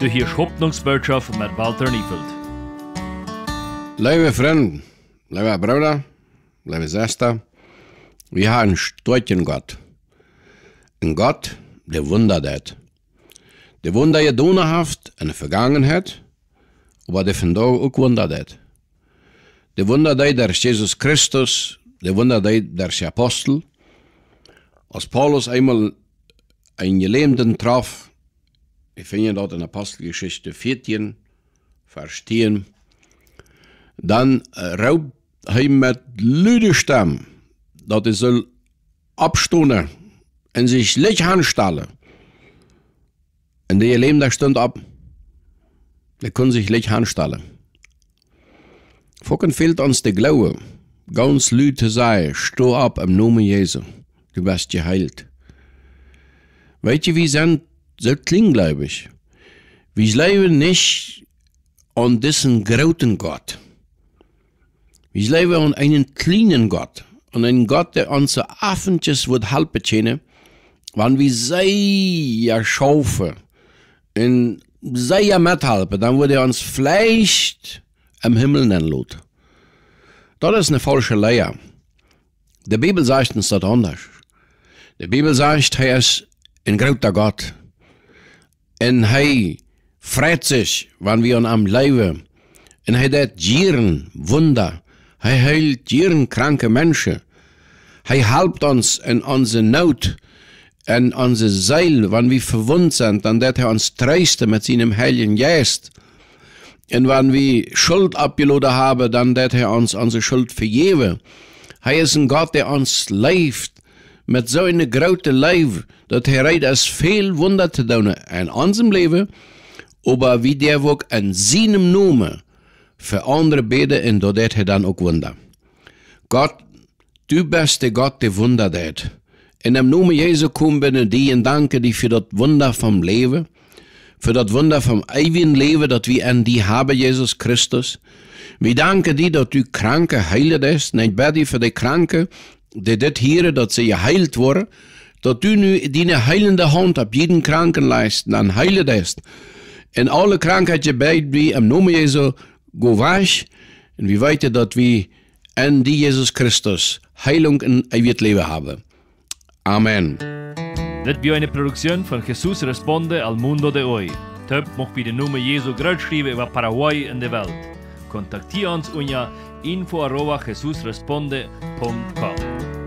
Du hörst Hoffnungsbotschaft mit Walter Niefeld. Liebe Freunde, liebe Brüder, liebe Schwester, wir haben einen starken Gott. Ein Gott, der Wunder tät. Der Wunder gedonerhaft in der Vergangenheit, aber der von auch Wunder tät. Der Wunder der Jesus Christus, der Wunder der Apostel. Als Paulus einmal einen Gelähmten traf, wir finden dort in Apostelgeschichte 14, verstehen. 10. Dann äh, raubt er mit lüder dass er soll abstunden und sich Licht anstellen. In die leben der Stunde ab. Die können sich Licht anstellen. Focken fehlt uns der Glaube. Ganz lüte sei, stoh ab im Namen Jesu. Du wirst geheilt. Weißt du, wie sind Söttling glaube ich. Wir leben nicht an diesen großen Gott. Wir leben an einen kleinen Gott, an einen Gott, der uns affentjes wird helfen kann, wenn wir sehr schaufen in sehr mithalten, dann wird er uns vielleicht im Himmel nennen lassen. Das ist eine falsche Lehre. Die Bibel sagt uns das anders. Die Bibel sagt, er ist ein großer Gott. En hij freut sich, wann wir ihn am Leibe. En hij deed Jieren Wunder. Hij heilt Jieren kranke Menschen. Hij helpt uns in onze Not. En onze Seil, wann wir verwundt sind, dann deed hij uns treiste mit seinem Heiligen Geist. En wann wir Schuld abgeladen haben, dann deed hij uns unsere Schuld vergeben. Er ist ein Gott, der uns leift. met zo'n grote lijf dat hij rijdt als veel wonder te doen en aan zijn leven, maar wie der ook en zijn noemen, voor andere beden en dat hij dan ook wonder. God, du beste God, die wonder deed. In hem noemen Jezus kom binnen die en danken die voor dat wonder van leven, voor dat wonder van eeuwig leven dat we en die hebben, Jezus Christus. We danken die dat u kranke heilig is. En ik voor de kranke die dit heren, dat ze geheild worden, dat u nu die heilende hand op jeden kranken leist, dan heilen ist. En alle krankheid je bij wie im noemen Jezus eh, go wasch. En wie weten dat wie en die Jezus Christus heilung en eeuwig leven hebben. Amen. Dit bio een productie van Jesus Responde al Mundo de Hoy. Töp mocht bij de Namen Jesu groot schrijven über Paraguay en de wereld. jesús uns unter info@jesusresponde.com.